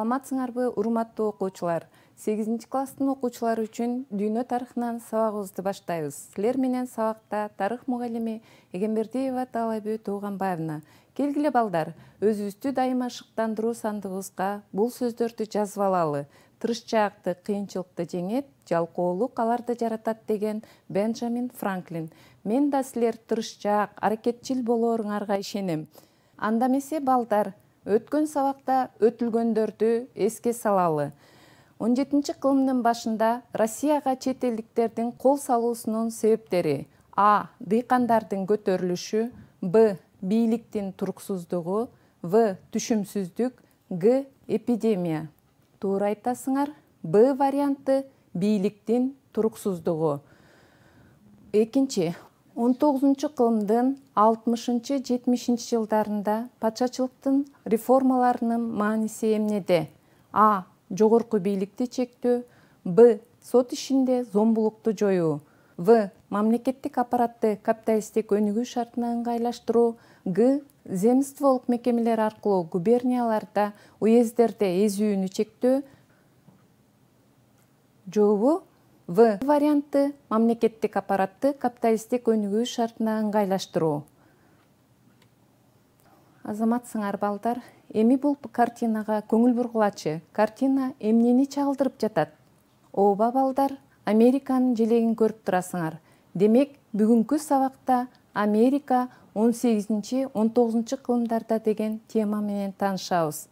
саламатсыңарбы урматтуу окуучулар сегизинчи класстын окуучулары үчүн дүйнө тарыхынан сабагыбызды баштайбыз силер менен сабакта тарых мугалими эгембердиева таалайбү тууганбаевна келгиле балдар өзүбүздү дайыма шыктандыруу сандыгыбызга бул сөздөрдү жазып алалы тырышчаактык кыйынчылыкты жеңет жалкоолук аларды жаратат деген бенджамин франклин мен да силер тырышчаак аракетчил болооруңарга ишенем анда эмесе балдар өткөн сабакта өтүлгөндөрдү эске салалы он жетинчи кылымдын башында россияга чет элдиктердин кол салуусунун себептери а дыйкандардын көтөрүлүшү б бийликтин туруксуздугу в түшүмсүздүк г эпидемия туура айтасыңар б варианты бийликтин туруксуздугу экинчи он тогузунчу кылымдын алтымышынчы жетимишинчи жылдарында патшачылыктын реформаларынын мааниси эмнеде а жогорку бийликти чектөө б сот ишинде зомбулукту жоюу в мамлекеттик аппаратты капиталисттик өнүгүү шартына ыңгайлаштыруу г земстволук мекемелер аркылуу губернияларда уезддерде эзүүнү чектөө жообу в варианты мамлекеттик аппаратты капиталисттик өнүгүү шартына ыңгайлаштыруу азаматсыңар балдар эми бул картинага көңүл бургулачы картина эмнени чагылдырып жатат ооба балдар американын желегин көрүп турасыңар демек бүгүнкү сабакта америка он сегизинчи он тогузунчу кылымдарда деген тема менен таанышабыз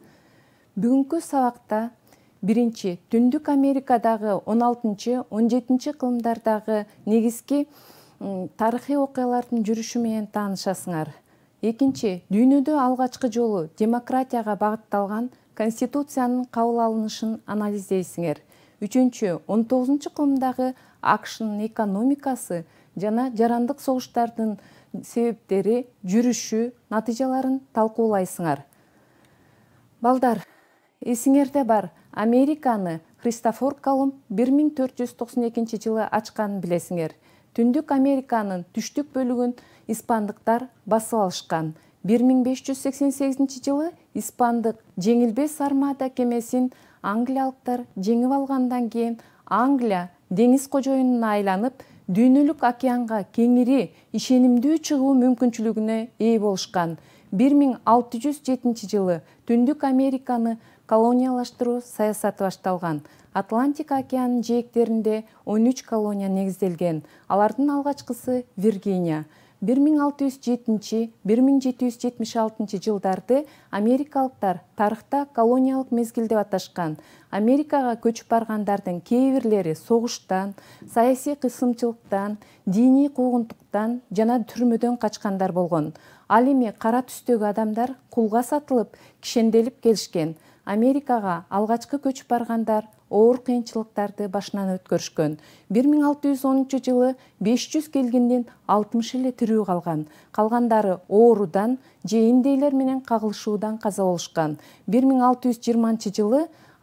бүгүнкү сабакта биринчи түндүк америкадагы он алтынчы он жетинчи кылымдардагы негизги тарыхый окуялардын жүрүшү менен таанышасыңар экинчи дүйнөдө алгачкы жолу демократияга багытталган конституциянын кабыл алынышын анализдейсиңер үчүнчү он тогузунчу кылымдагы акшнын экономикасы жана жарандык согуштардын себептери жүрүшү натыйжаларын талкуулайсыңар балдар эсиңерде бар американы христофор колумб бир миң төрт жүз токсон экинчи жылы ачкан билесиңер түндүк американын түштүк бөлүгүн испандыктар басып алышкан бир миң беш жүз сексен сегизинчи жылы испандык жеңилбес армада кемесин англиялыктар жеңип алгандан кийин англия деңиз кожоюнуна айланып дүйнөлүк океанга кеңири ишенимдүү чыгуу мүмкүнчүлүгүнө ээ болушкан бир миң алты жүз жетинчи жылы түндүк американы колониялаштыруу саясаты башталган атлантика океанынын жээктеринде он үч колония негизделген алардын алгачкысы виргиния бир миң алты жүз жетинчи бир миң жети жүз жетимиш алтынчы жылдарды америкалыктар тарыхта колониялык мезгил деп аташкан америкага көчүп баргандардын кээ бирлери согуштан саясий кысымчылыктан диний куугунтуктан жана түрмөдөн качкандар болгон ал эми кара түстөгү адамдар кулга сатылып кишенделип келишкен америкага алгачкы көчүп баргандар оор кыйынчылыктарды башынан өткөрүшкөн бир миң алты жүз онунчу жылы беш жүз келгиндин алтымыш эле тирүү калган калгандары оорудан же индейлер менен кагылышуудан каза болушкан бир миң алты жүз жыйырманчы жылы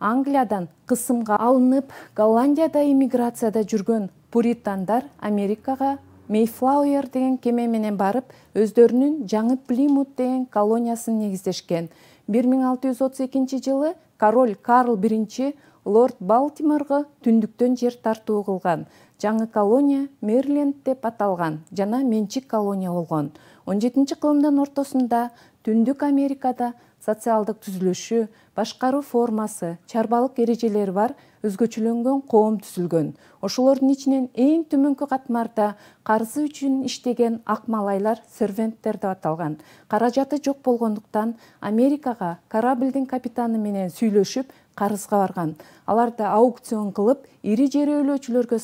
англиядан кысымга алынып голландияда иммиграцияда жүргөн пуритандар америкага мейфлауер деген кеме менен барып өздөрүнүн жаңы плимут деген колониясын негиздешкен бир миң алты жүз отуз экинчи жылы король карл биринчи лорд балтиморго түндүктөн жер тартуу кылган жаңы колония мерленд деп аталган жана менчик колония болгон он жетинчи кылымдын ортосунда түндүк америкада социалдык түзүлүшү башкаруу формасы чарбалык эрежелери бар өзгөчөлөнгөн коом түзүлгөн ошолордун ичинен эң төмөнкү катмарда карызы үчүн иштеген ак малайлар сервенттер деп аталган каражаты жок болгондуктан америкага корабльдин капитаны менен сүйлөшүп карызга барган аларды аукцион кылып ири жер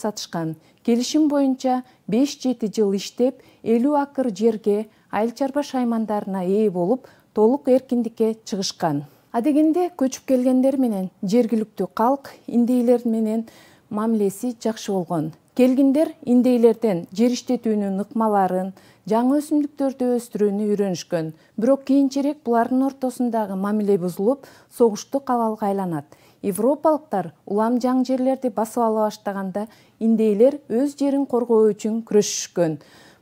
сатышкан келишим боюнча беш жети жыл иштеп элүү акыр жерге айыл чарба шаймандарына ээ болуп толук эркиндикке чыгышкан адегенде көчүп келгендер менен жергиликтүү калк индейлер менен мамилеси жакшы болгон келгиндер индейлерден жер иштетүүнүн ыкмаларын жаңы өсүмдүктөрдү өстүрүүнү үйрөнүшкөн бирок кийинчерээк булардын ортосундагы мамиле бузулуп согуштук абалга айланат европалыктар улам жаң жерлерди басып ала баштаганда индейлер өз жерин коргоо үчүн күрөшүшкөн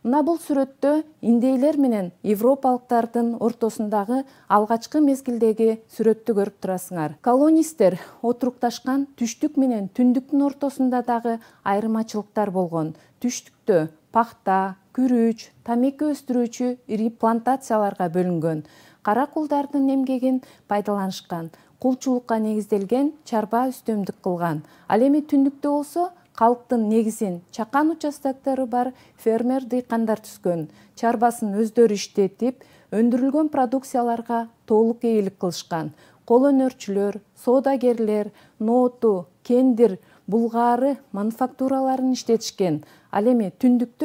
мына бул сүрөттө индейлер менен европалыктардын ортосундагы алгачкы мезгилдеги сүрөттү көрүп турасыңар колонисттер отурукташкан түштүк менен түндүктүн ортосунда дагы айырмачылыктар болгон түштүктө пахта күрүч тамеки өстүрүүчү ири плантацияларга бөлүнгөн кара кулдардын эмгегин пайдаланышкан кулчулукка негизделген чарба үстөмдүк кылган ал эми түндүктө болсо калктын негизин чақан участоктары бар фермер дейқандар түскен. чарбасын өздөрү иштетип өндірілген продукцияларға толық ээлик кылышкан кол өнөрчүлөр содагерлер, ноту, кендир бұлғары мануфактураларын иштетишкен ал эми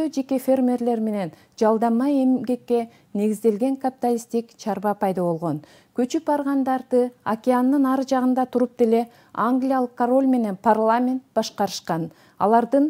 жеке фермерлерменен менен емгекке негізделген негизделген чарба пайда олғын. көчүп баргандарды океанның ары жағында тұрып деле Англиялық король менен парламент башкарышкан алардын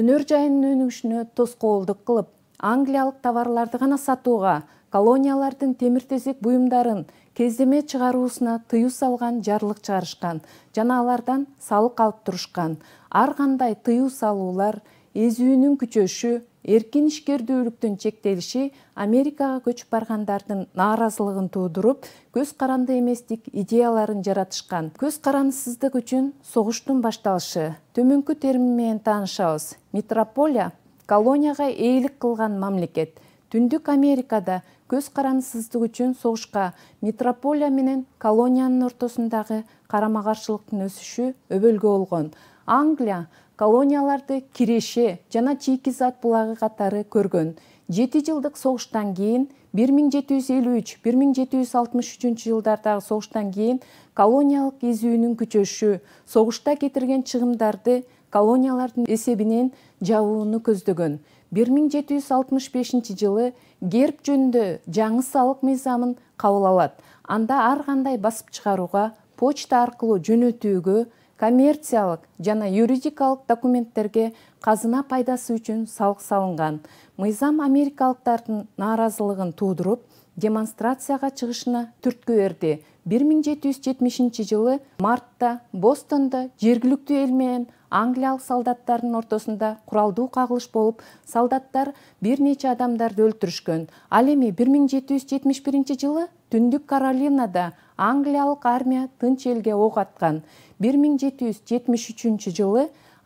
өнөр жайынын өнүгүшүнө тоскоолдук кылып англиялык товарларды гана сатууга колониялардын темир тезек буюмдарын кездеме чыгаруусуна тыюу салган жарлык чыгарышкан жана алардан салык алып турушкан ар кандай тыюу салуулар эзүүнүн күчөшү эркин ишкердүүлүктүн чектелиши америкага көчүп баргандардын нааразылыгын туудуруп көз каранды эместик идеяларын жаратышкан көз карандысыздык үчүн согуштун башталышы төмөнкү термин менен таанышабыз митрополия колонияга ээлик кылган мамлекет түндүк америкада көз карандысыздык үчүн согушка метрополия менен колониянын ортосундагы карама каршылыктын өсүшү өбөлгө болгон англия колонияларды киреше жана чийки зат булагы катары көргөн жети жылдык согуштан кийин бир миң жети жүз элүү үч бир миң жети жүз алтымыш үчүнчү жылдардагы согуштан кийин колониялык изүүнүн күчөшү согушта кетирген чыгымдарды колониялардын эсебинен жабууну көздөгөн бир миң жети жүз алтымыш бешинчи жылы герб жөнүндө жаңы салык мыйзамын кабыл алат анда ар кандай басып чыгарууга почта аркылуу жөнөтүүгө коммерциялық жана юридикалық документтерге қазына пайдасы үшін салық салынған мыйзам америкалықтардың наразылығын тудырып демонстрацияға чығышына түрткі жүз 1770 жылы мартта бостонда жергілікті эл менен англиялық солдаттардын ортосунда куралдуу кагылыш болып солдаттар бир нече адамдарды өлтүрүшкөн ал эми 1771 жылы түндүк каролинада англиялык армия тынч элге ок аткан бир миң жети жүз жетимиш үчүнчү жылы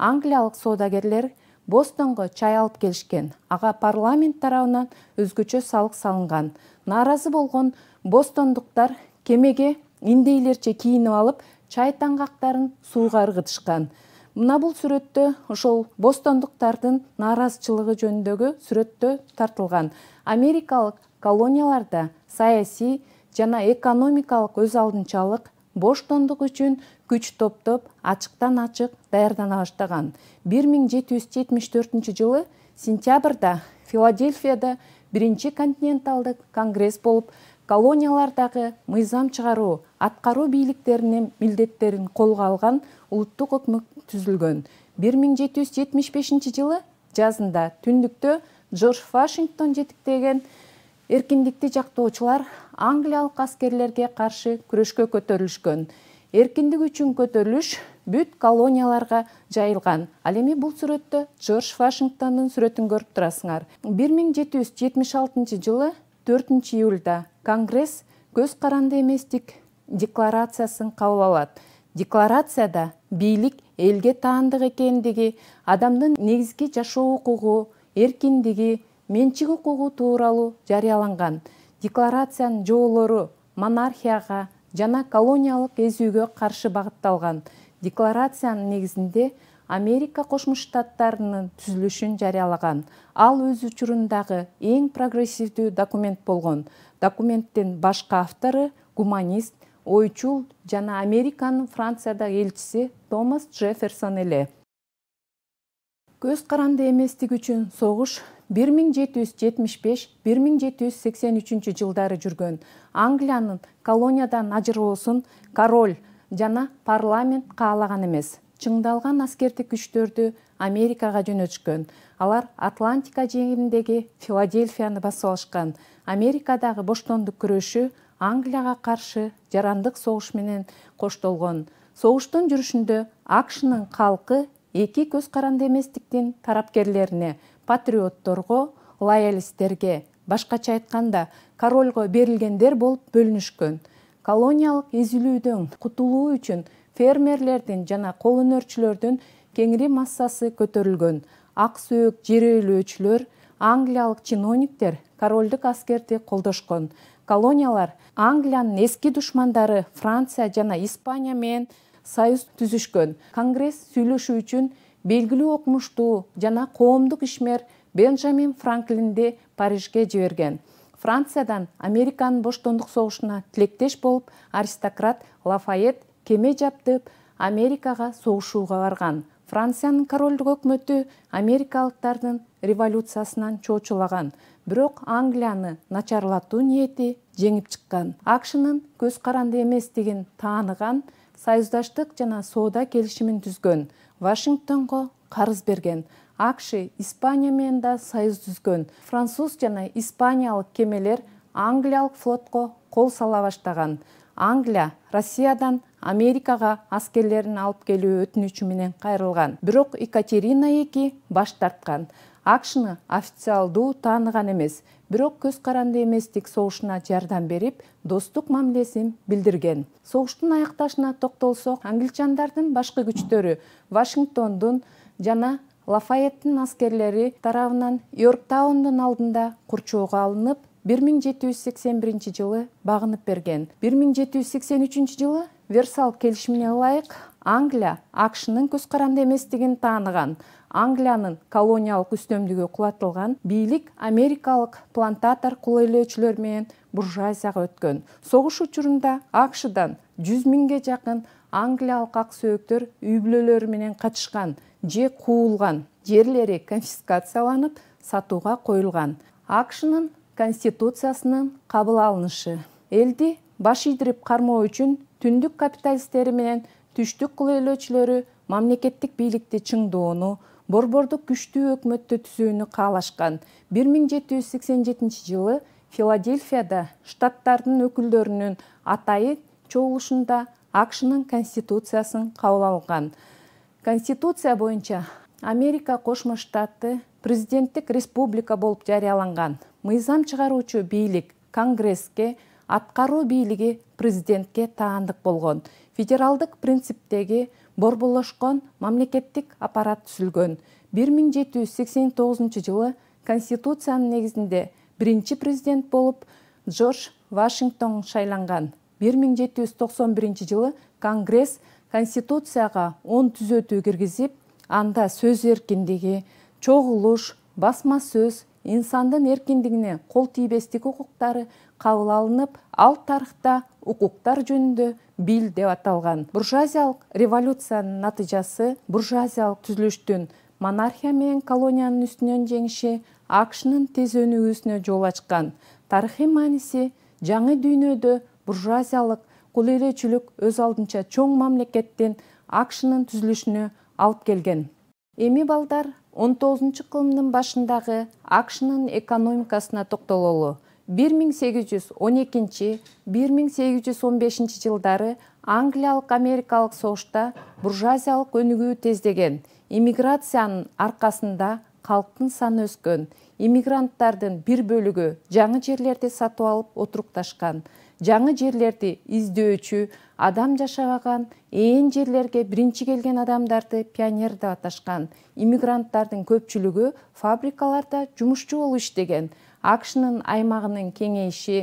англиялык соодагерлер бостонго чай алып келишкен ага парламент тарабынан өзгөчө салык салынган нааразы болгон бостондуктар кемеге индейлерче кийинип алып чай таңгактарын сууга ыргытышкан мына бул сүрөттө ошол бостондуктардын нааразычылыгы жөнүндөгү сүрөттө тартылган америкалык колонияларда саясий жана экономикалык өз алдынчалык боштондук үчүн күч топтоп ачыктан ачык даярдана баштаган бир миң жети жүз жетимиш төртүнчү жылы сентябрда филадельфияда биринчи континенталдык конгресс болуп колониялардагы мыйзам чыгаруу аткаруу бийликтеринин милдеттерин колго алган улуттук өкмөт түзүлгөн бир миң жети жүз жетимиш бешинчи жылы жазында түндүктө джордж вашингтон жетектеген эркиндикти жактоочулар англиялык аскерлерге каршы күрөшкө көтөрүлүшкөн эркиндик үчүн көтөрүлүш бүт колонияларга жайылган ал эми бул сүрөттө джордж вашингтондун сүрөтүн көрүп турасыңар бир миң жети жүз жетимиш алтынчы жылы төртүнчү июлда конгресс көз каранды эместик декларациясын кабыл алат декларацияда бийлик элге таандык экендиги адамдын негизги жашоо укугу эркиндиги менчик укугу тууралуу жарыяланган декларациянын жоболору монархияга жана колониялык эзүүгө каршы багытталган декларациянын негизинде америка кошмо штаттарынын түзүлүшүн жарыялаган ал өз учурундагы эң прогрессивдүү документ болгон документтин башкы автору гуманист ойчул жана американын франциядагы элчиси томас джефферсон эле көз каранды эместик үчүн согуш бир миң жети жүз жетимиш беш бир миң жети жүз сексен үчүнчү жылдары жүргөн англиянын колониядан ажыроосун король жана парламент каалаган эмес чыңдалган аскердик күчтөрдү америкага жөнөтүшкөн алар атлантика жээгиндеги филадельфияны басып алышкан америкадагы боштондук күрөшү англияга каршы жарандык согуш менен коштолгон согуштун жүрүшүндө акшнын калкы эки көз каранды эместиктин тарапкерлерине патриотторго лоялисттерге башкача айтканда корольго берилгендер болуп бөлүнүшкөн колониялык изилүүдөн кутулуу үчүн фермерлердин жана кол өнөрчүлөрдүн кеңири массасы көтөрүлгөн ак сөөк жерөөлөөчүлөр англиялык чиновниктер корольдук аскерди колдошкон колониялар англиянын эски душмандары франция жана испания менен союз түзүшкөн конгресс сүйлөшүү үчүн белгилүү окумуштуу жана коомдук ишмер бенджамин франклинди парижге жиберген франциядан американын боштондук согушуна тилектеш болуп аристократ лафает кеме жаптып америкага согушууга барган франциянын королдук өкмөтү америкалыктардын революциясынан чоочулаган бирок англияны начарлатуу ниети жеңип чыккан акшнын көз каранды эместигин тааныган союздаштык жана соода келишимин түзгөн вашингтонго карыз берген акш испания менен да союз түзгөн француз жана испаниялык кемелер англиялык флотко кол сала баштаган англия россиядан америкага аскерлерин алып келүү өтүнүчү менен кайрылган бирок екатерина эки баш тарткан акшны официалдуу тааныган эмес бирок көз каранды эместик согушуна жардам берип достук мамилесин билдирген согуштун аякташына токтолсок англичандардын башкы күчтөрү вашингтондун жана лафаеттин аскерлери тарабынан йорктаундун алдында курчоого алынып бир миң жети жүз сексен биринчи жылы багынып берген бир миң жети жүз сексен үчүнчү жылы версал келишимине ылайык англия акшнын көз каранды эместигин тааныган англиянын колониялык үстөмдүгү кулатылган бийлик америкалык плантатор кул ээлөөчүлөр менен буржуазияга өткөн согуш учурунда акшдан жүз миңге жакын англиялык ак сөөктөр үй бүлөлөрү менен катышкан же куулган жерлери конфискацияланып сатууга коюлган акшнын конституциясынын кабыл алынышы элди баш ийдирип кармоо үчүн түндүк капиталисттери менен түштүк кул ээлөөчүлөрү мамлекеттик бийликти чыңдоону борбордук күчтүү өкмөттү түзүүнү каалашкан бир миң жети жүз сексен жетинчи жылы филадельфияда штаттардын өкүлдөрүнүн атайы чогулушунда акшнын конституциясын кабыл алган конституция боюнча америка кошмо штаты президенттик республика болуп жарыяланган мыйзам чыгаруучу бийлик конгресске аткаруу бийлиги президентке таандык болгон федералдык принциптеги борболошкон мамлекеттик аппарат түзүлгөн бир миң жети жүз сексен тогузунчу жылы конституциянын негизинде биринчи президент болуп джордж вашингтон шайланган бир миң жети жүз токсон биринчи жылы конгресс конституцияга он түзөтүү киргизип анда сөз эркиндиги чогулуш басма сөз инсандын эркиндигине кол тийбестик укуктары кабыл алынып ал тарыхта укуктар жөнүндө бил деп аталган буржуазиялык революциянын натыйжасы буржуазиялык түзүлүштүн монархия менен колониянын үстүнөн жеңиши акшнын тез өнүгүүсүнө жол ачкан тарыхый мааниси жаңы дүйнөдө буржуазиялык кул ээлөөчүлүк өз алдынча чоң мамлекеттин акшнын түзүлүшүнө алып келген эми балдар он тогузунчу кылымдын башындагы акшнын экономикасына токтололу бир миң сегиз жүз он экинчи бир миң сегиз жүз он бешинчи жылдары англиялык америкалык согушта буржуазиялык өнүгүү тездеген иммиграциянын аркасында калктын саны өскөн иммигранттардын бир бөлүгү жаңы жерлерди сатып алып отурукташкан жаңы жерлерди издөөчү адам жашабаган ээн жерлерге биринчи келген адамдарды пионер деп аташкан иммигранттардын көпчүлүгү фабрикаларда жумушчу болуп иштеген акшнын аймагынын кеңейиши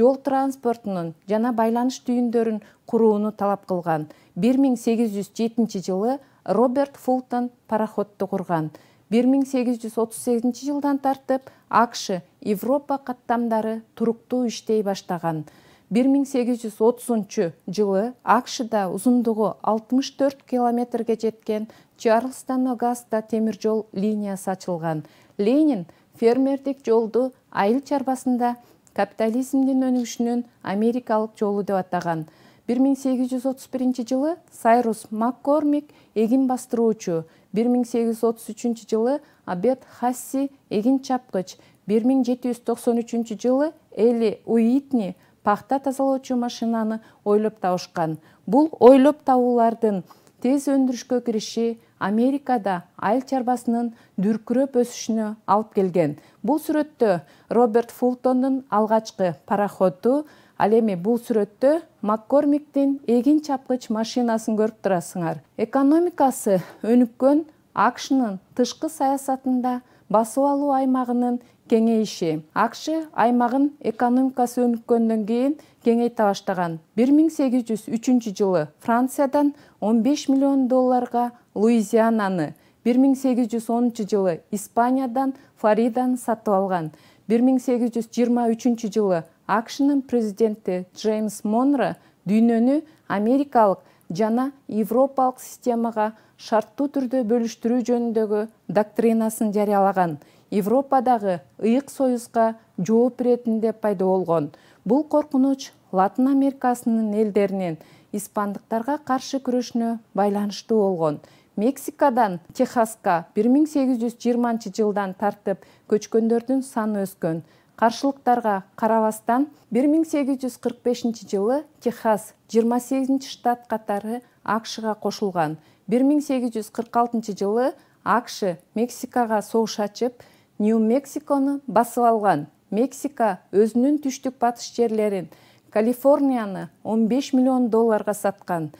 жол транспортунун жана байланыш түйүндөрүн курууну талап қылған. 1807 жылы роберт фултон пароходду курган 1838 жылдан тартып акш европа қаттамдары туруктуу иштей баштаган 1830 жылы акшда узундугу 64 километрге жеткен чарлстон огастта темир жол линиясы ачылган ленин фермердик жолду айыл чарбасында капитализмдин өнүгүшүнүн америкалык жолу деп атаган бир миң сегиз жүз отуз биринчи жылы сайрус маккормик эгин бастыруучу бир миң сегиз жүз отуз үчүнчү жылы абет хасси эгин чапкыч бир миң жети жүз токсон үчүнчү жылы эли уитни пахта тазалоочу машинаны ойлоп табышкан бул ойлоп табуулардын тез өндүрүшкө кириши америкада айыл чарбасынын дүркүрөп өсүшүнө алып келген бул сүрөттө роберт фултондун алгачкы пароходу ал эми бул сүрөттө маккормиктин эгин чапкыч машинасын көрүп турасыңар экономикасы өнүккөн акшнын тышкы саясатында басып алуу аймагынын кеңейиши акш аймагын экономикасы өнүккөндөн кийин кеңейте баштаган бир миң сегиз жүз үчүнчү жылы франциядан он беш миллион долларга луизиананы бир миң сегиз жүз онунчу жылы испаниядан флориданы сатып алган бир миң сегиз жүз жыйырма үчүнчү жылы акшнын президенти джеймс монро дүйнөнү америкалык жана европалык системага шарттуу түрдө бөлүштүрүү жөнүндөгү доктринасын жарыялаган европадагы ыйык союзга жооп иретинде пайда болгон бул коркунуч латын америкасынын элдеринин испандыктарга каршы күрөшүнө байланыштуу болгон мексикадан техаска бир миң сегиз жүз жыйырманчы жылдан тартып көчкөндөрдүн саны өскөн каршылыктарга карабастан бир миң сегиз жүз кырк бешинчи жылы техас жыйырма сегизинчи штат катары акшга кошулган бир миң сегиз жүз кырк алтынчы жылы акш мексикага согуш ачып нью мексиконы басып алган мексика өзүнүн түштүк батыш жерлерин калифорнияны он беш миллион долларга саткан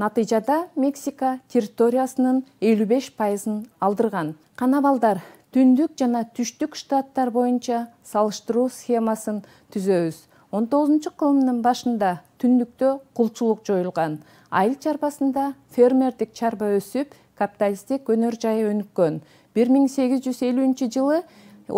натыйжада мексика территориясынын элүү беш пайызын алдырган кана балдар түндүк жана түштүк штаттар боюнча салыштыруу схемасын түзөбүз он тогузунчу кылымдын башында түндүктө кулчулук жоюлган айыл чарбасында фермердик чарба өсүп капиталисттик өнөр жайы өнүккөн бир миң сегиз жүз элүүнчү жылы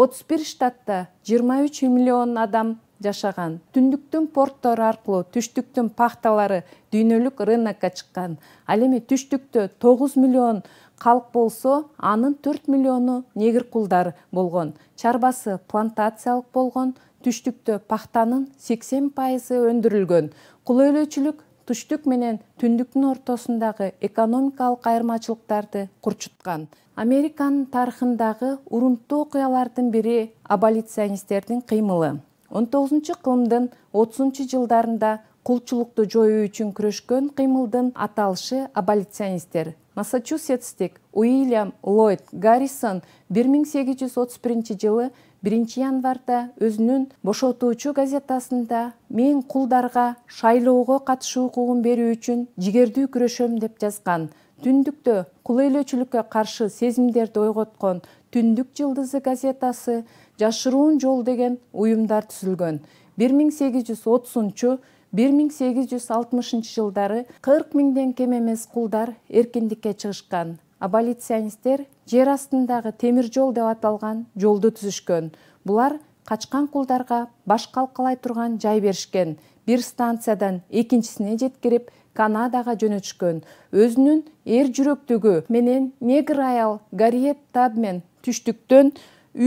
отуз бир штатта жыйырма үч миллион адам жашаган түндүктүн порттору аркылуу түштүктүн пахталары дүйнөлүк рынокко чыккан ал эми түштүктө тогуз миллион калк болсо анын төрт миллиону негир кулдар болгон чарбасы плантациялык болгон түштүктө пахтанын сексен пайызы өндүрүлгөн кул ээлөөчүлүк түштүк менен түндүктүн ортосундагы экономикалык айырмачылыктарды курчуткан американын тарыхындагы урунттуу окуялардын бири аболиционисттердин кыймылы он тогузунчу кылымдын отузунчу жылдарында кулчулукту жоюу үчүн күрөшкөн кыймылдын аталышы аболиционисттер массачусетстик уильям ллойд гаррисон бир миң сегиз жүз отуз биринчи жылы биринчи январда өзүнүн бошотуучу газетасында мен кулдарга шайлоого катышуу укугун берүү үчүн жигердүү күрөшөм деп жазган түндүктө кул ээлөөчүлүккө каршы сезимдерди ойготкон түндүк жылдызы газетасы жашыруун жол деген уюмдар түзүлгөн бир миң сегиз жүз отузунчу бир миң сегиз жүз алтымышынчы жылдары кырк миңден кем эмес кулдар эркиндикке чыгышкан аболиционисттер жер астындагы темир жол деп аталган жолду түзүшкөн булар качкан кулдарга баш калкалай турган жай беришкен бир станциядан экинчисине жеткирип канадага жөнөтүшкөн өзүнүн эр жүрөктүгү менен негр аял гарриет табмен түштүктөн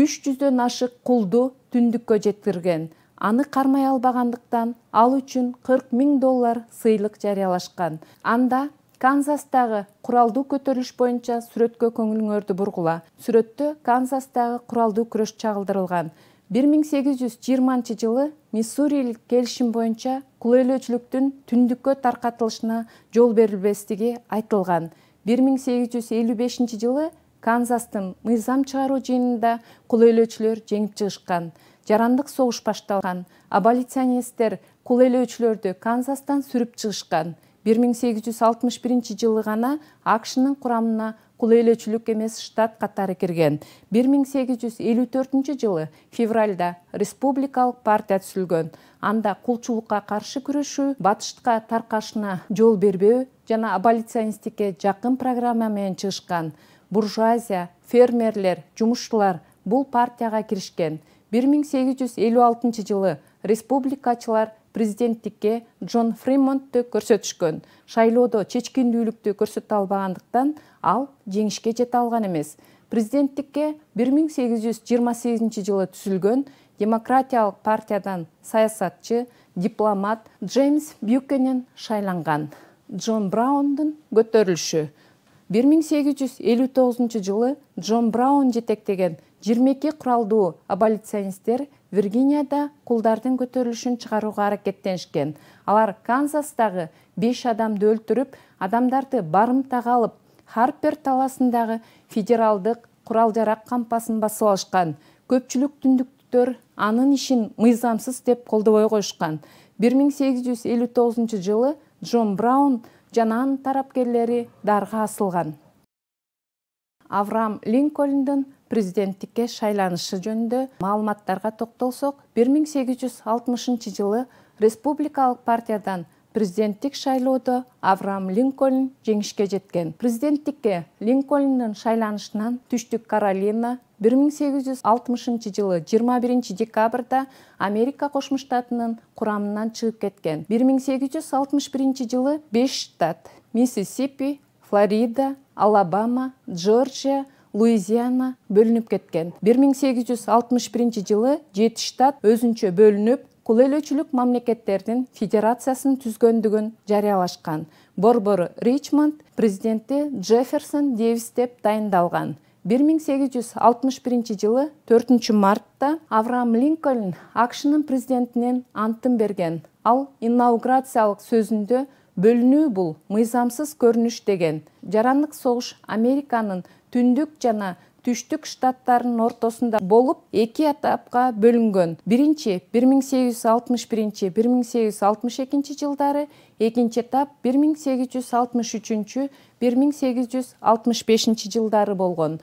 үч жүздөн ашык кулду түндүккө жеткирген аны кармай албагандыктан ал үчүн кырк миң доллар сыйлык жарыялашкан анда канзастагы куралдуу көтөрүлүш боюнча сүрөткө көңүлүңөрдү бургула сүрөттө канзастагы куралдуу күрөш чагылдырылган бир миң сегиз жүз жыйырманчы жылы миссурилик келишим боюнча кул элөөчүлүктүн түндүккө таркатылышына жол берилбестиги айтылган бир миң сегиз жүз элүү бешинчи жылы канзастын мыйзам чыгаруу жыйынында кул элөөчүлөр жеңип чыгышкан жарандык согуш башталган аболиционисттер кул элөөчүлөрдү канзастан сүрүп чыгышкан бир миң сегиз жүз алтымыш биринчи жылы гана акшнын курамына кул ээлөөчүлүк эмес штат катары кирген бир миң сегиз жүз элүү төртүнчү жылы февральда республикалык партия түзүлгөн анда кулчулукка каршы күрөшүү батышка таркашына жол бербөө жана аболиционисттикке жакын программа менен чыгышкан буржуазия фермерлер жумушчулар бул партияга киришкен бир миң сегиз жүз элүү алтынчы жылы республикачылар президенттикке джон фримонтту көрсөтүшкөн шайлоодо чечкиндүүлүктү көрсөтө албагандыктан ал жеңишке жете алган эмес президенттикке бир миң сегиз жүз жыйырма сегизинчи жылы түзүлгөн демократиялык партиядан саясатчы дипломат джеймс бюкенен шайланган джон браундун көтөрүлүшү бир миң сегиз жүз элүү тогузунчу жылы джон браун жетектеген жыйырма эки куралдуу аболиционисттер виргинияда кулдардын көтөрүлүшүн чыгарууга аракеттенишкен алар канзастагы беш адамды өлтүрүп адамдарды барымтага алып харпер талаасындагы федералдык курал жарак кампасын басып алышкан көпчүлүк түндүктөр анын ишин мыйзамсыз деп колдобой коюшкан бир миң сегиз жүз элүү тогузунчу жылы джон браун жана анын тарапкерлери дарга асылган авраам линкольндун президенттікке шайланышы жөнді маалыматтарға токтолсок 1860 жылы республикалық партиядан президенттік шайлоодо авраам линкольн жеңишке жеткен Президенттікке Линкольнның шайланышынан түштүк каролина 1860 жылы 21 декабрда америка қошмыштатының құрамынан шығып кеткен 1861 жылы 5 штат миссисипи флорида алабама джорджия луизиана бөлүнүп кеткен бир миң сегиз жүз алтымыш биринчи жылы жети штат өзүнчө бөлүнүп кул элөөчүлүк мамлекеттердин федерациясын түзгөндүгүн жарыялашкан борбору ричмонд президенти джефферсон девис деп дайындалган бир миң сегиз жүз алтымыш биринчи жылы төртүнчү мартта авраам линкольн акшнын президентинен антын берген ал инаугурациялык сөзүндө бөлүнүү бул мыйзамсыз көрүнүш деген жарандык согуш американын түндүк жана түштүк штаттарынын ортосунда болуп эки этапка бөлүнгөн биринчи бир миң сегиз жүз алтымыш биринчи бир миң сегиз жүз алтымыш экинчи жылдары экинчи этап бир миң сегиз жүз алтымыш үчүнчү бир миң сегиз жүз алтымыш бешинчи жылдары болгон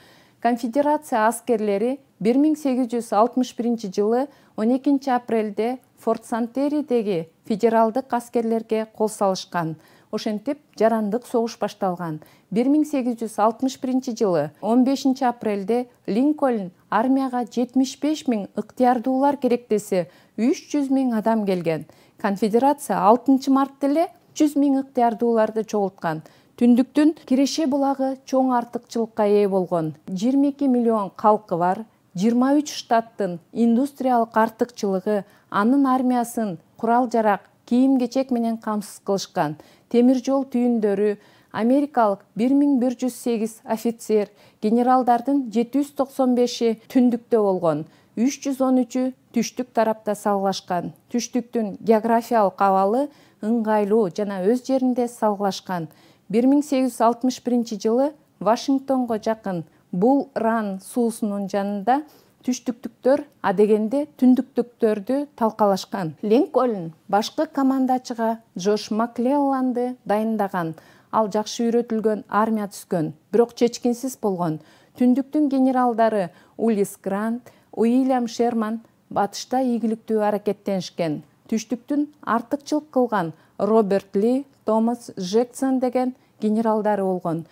конфедерация аскерлери бир миң сегиз жүз алтымыш биринчи жылы он экинчи апрелде форт сантеридеги федералдық аскерлерге қол салышкан ошентип жарандық соғыш башталған. 1861 жылы 15 апрелде линкольн армияға 75 мін ыктыярдуулар керектесі 300 мін адам келген конфедерация 6 март 100 мін ыктыярдууларды чоғылтқан. Түндіктін кереше бұлағы чоң чылыққа ей болған. 22 миллион қалқы бар 23 штаттын артық чылығы анын армиясын курал жарак кийим кечек менен камсыз кылышкан темир жол түйүндөрү америкалык бир миң бир жүз сегиз офицер генералдардын жети жүз токсон беши түндүктө болгон үч жүз он үчү түштүк тарапта салгылашкан түштүктүн географиялык абалы ыңгайлуу жана өз жеринде салгылашкан бир миң сегиз жүз алтымыш биринчи жылы вашингтонго жакын бул ран суусунун жанында түштүктүктөр адегенде түндүктүктөрдү талкалашкан линкольн башкы командачыга джош маклелланды дайындаган ал жакшы үйрөтүлгөн армия түзгөн бирок чечкинсиз болгон түндүктүн генералдары улис грант уильям шерман батышта ийгиликтүү аракеттенишкен түштүктүн артыкчылык кылган роберт ли томас жексон деген генералдары болгон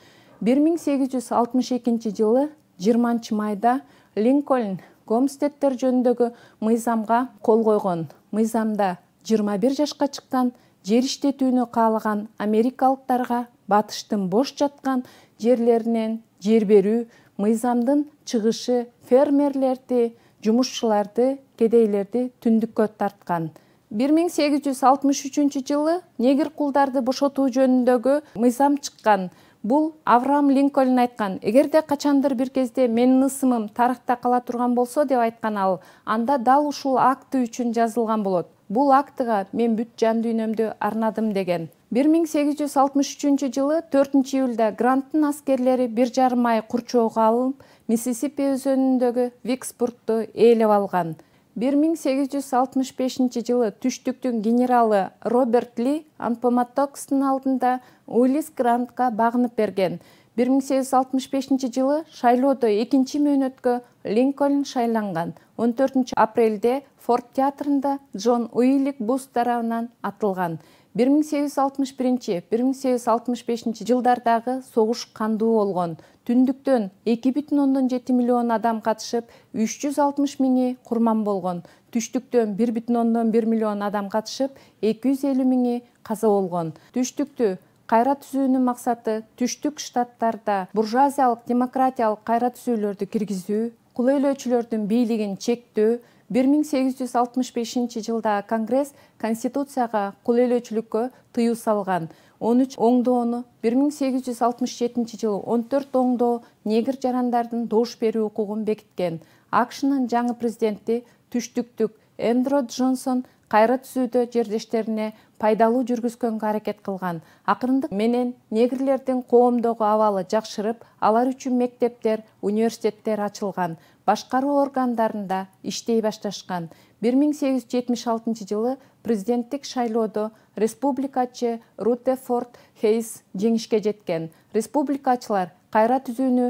бир миң сегиз жүз алтымыш экинчи жылы жыйырманчы майда линкольн гомстеттер жөнүндөгү мыйзамга кол койгон мыйзамда жыйырма бир жашка чыккан жер иштетүүнү каалаган америкалыктарга батыштын бош жаткан жерлеринен жер берүү мыйзамдын чыгышы фермерлерди жумушчуларды кедейлерди түндүккө тарткан бир миң сегиз жүз алтымыш үчүнчү жылы негир кулдарды бошотуу жөнүндөгү мыйзам чыккан бул авраам линкольн айткан эгерде качандыр бир кезде менин ысымым тарыхта кала турган болсо деп айткан ал анда дал ушул акты үчүн жазылган болот бул актыга мен бүт жан дүйнөмдү арнадым деген бир миң сегиз жүз алтымыш үчүнчү жылы төртүнчү июлда гранттын аскерлери бир жарым ай курчоого алынып миссисипи өзөнүндөгү викспуртту ээлеп алган бир миң сегиз жүз алтымыш бешинчи жылы түштүктүн генералы роберт ли анпоматокстун алдында уилис грантка багынып берген бир миң сегиз жүз алтымыш бешинчи жылы шайлоодо экинчи мөөнөткө линкольн шайланган он төртүнчү апрелде форт театрында джон уилик буз тарабынан атылган бир миң сегиз жүз алтымыш биринчи бир миң сегиз жүз алтымыш бешинчи жылдардагы согуш кандуу болгон түндүктөн эки бүтүн ондон жети миллион адам катышып үч жүз алтымыш миңи курман болгон түштүктөн бир бүтүн ондон бир миллион адам катышып эки жүз элүү миңи каза болгон түштүктү кайра түзүүнүн максаты түштүк штаттарда буржуазиялык демократиялык кайра түзүүлөрдү киргизүү кул ээлөөчүлөрдүн бийлигин чектөө бир миң сегиз жүз алтымыш бешинчи жылда конгресс конституцияга кул ээлөөчүлүккө тыюу салган он үч оңдоону бир миң сегиз жүз алтымыш жетинчи жылы он төрт оңдоо негер жарандардын добуш берүү укугун бекиткен акшнын жаңы президенти түштүктүк эндро джонсон кайра түзүүдө жердештерине пайдалуу жүргүзгөнгө аракет кылган акырындык менен негрлердин коомдогу абалы жакшырып алар үчүн мектептер университеттер ачылган башкаруу органдарында иштей башташкан бир миң сегиз жүз жетимиш алтынчы жылы президенттик шайлоодо республикачы рутефорд хейс жеңишке жеткен республикачылар кайра түзүүнү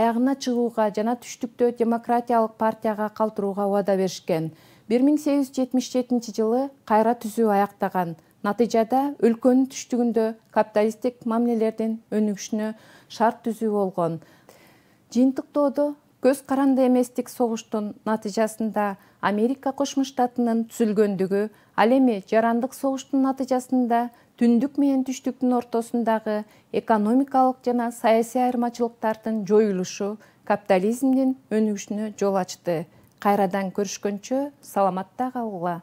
аягына чыгууга жана түштүктө демократиялык партияга калтырууга убада беришкен 1877 жылы қайра түзүү аяктаган натыйжада өлкөнүн түштүгүндө капиталисттик мамилелердин өнүгүшүнө шарт түзүү болгон жыйынтыктоодо көз каранды эместик согуштун натыйжасында америка кошмо штатынын түзүлгөндүгү ал эми жарандык согуштун натыйжасында түндүк менен түштүктүн ортосундагы экономикалык жана саясий айырмачылыктардын жоюлушу капитализмдин өнүгүшүнө жол ачты кайрадан көрүшкөнчө саламатта калгыла